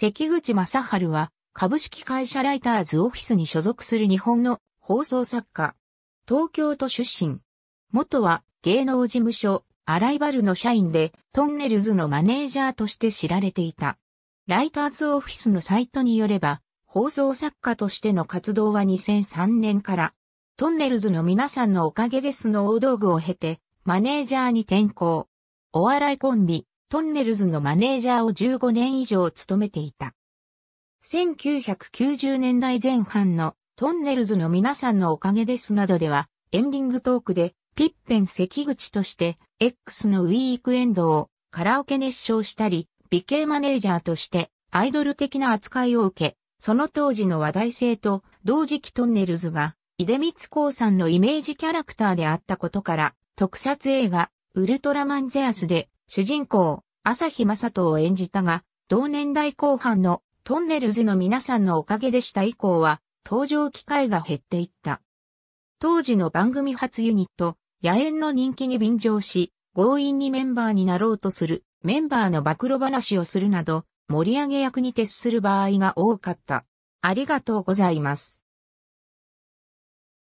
関口正春は、株式会社ライターズオフィスに所属する日本の放送作家。東京都出身。元は芸能事務所、アライバルの社員で、トンネルズのマネージャーとして知られていた。ライターズオフィスのサイトによれば、放送作家としての活動は2003年から、トンネルズの皆さんのおかげですの大道具を経て、マネージャーに転向。お笑いコンビ、トンネルズのマネージャーを15年以上務めていた。1990年代前半のトンネルズの皆さんのおかげですなどでは、エンディングトークで、ピッペン関口として、X のウィークエンドをカラオケ熱唱したり、美形マネージャーとして、アイドル的な扱いを受け、その当時の話題性と、同時期トンネルズが、井出光光さんのイメージキャラクターであったことから、特撮映画、ウルトラマンゼアスで、主人公、朝日正人を演じたが、同年代後半のトンネルズの皆さんのおかげでした以降は、登場機会が減っていった。当時の番組初ユニット、野縁の人気に便乗し、強引にメンバーになろうとする、メンバーの暴露話をするなど、盛り上げ役に徹する場合が多かった。ありがとうございます。